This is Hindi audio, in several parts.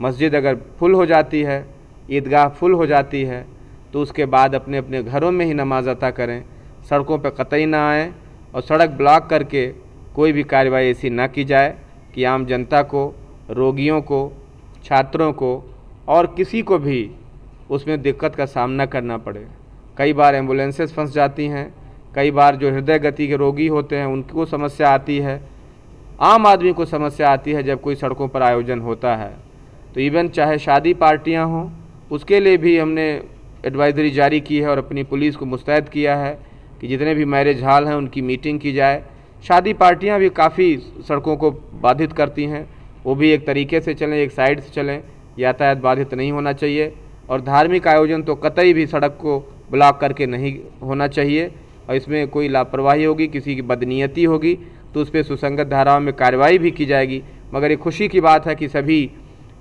मस्जिद अगर फुल हो जाती है ईदगाह फुल हो जाती है तो उसके बाद अपने अपने घरों में ही नमाज अता करें सड़कों पर कतई ना आएँ और सड़क ब्लॉक करके कोई भी कार्रवाई ऐसी ना की जाए कि आम जनता को रोगियों को छात्रों को और किसी को भी उसमें दिक्कत का सामना करना पड़े कई बार एम्बुलेंसेस फंस जाती हैं कई बार जो हृदय गति के रोगी होते हैं उनको समस्या आती है आम आदमी को समस्या आती है जब कोई सड़कों पर आयोजन होता है तो इवन चाहे शादी पार्टियां हों उसके लिए भी हमने एडवाइजरी जारी की है और अपनी पुलिस को मुस्तैद किया है कि जितने भी मैरिज हाल हैं उनकी मीटिंग की जाए शादी पार्टियां भी काफ़ी सड़कों को बाधित करती हैं वो भी एक तरीके से चलें एक साइड से चलें यातायात बाधित नहीं होना चाहिए और धार्मिक आयोजन तो कतई भी सड़क को ब्लॉक करके नहीं होना चाहिए और इसमें कोई लापरवाही होगी किसी की बदनीयती होगी तो उस पर सुसंगत धाराओं में कार्रवाई भी की जाएगी मगर ये खुशी की बात है कि सभी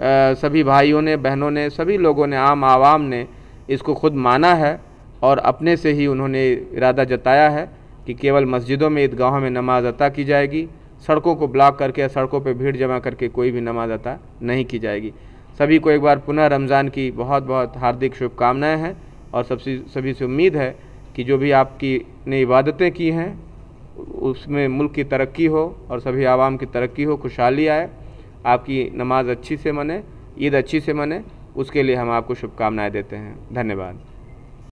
सभी भाइयों ने बहनों ने सभी लोगों ने आम आवाम ने इसको खुद माना है और अपने से ही उन्होंने इरादा जताया है कि केवल मस्जिदों में ईदगाहों में नमाज अता की जाएगी सड़कों को ब्लॉक करके या सड़कों पर भीड़ जमा करके कोई भी नमाज अता नहीं की जाएगी सभी को एक बार पुनः रमज़ान की बहुत बहुत हार्दिक शुभकामनाएं हैं और सबसे सभी से उम्मीद है कि जो भी आपकी ने इबादतें की हैं उसमें मुल्क की तरक्की हो और सभी आवाम की तरक्की हो खुशहाली आए आपकी नमाज अच्छी से मने ईद अच्छी से मने उसके लिए हम आपको शुभकामनाएं देते हैं धन्यवाद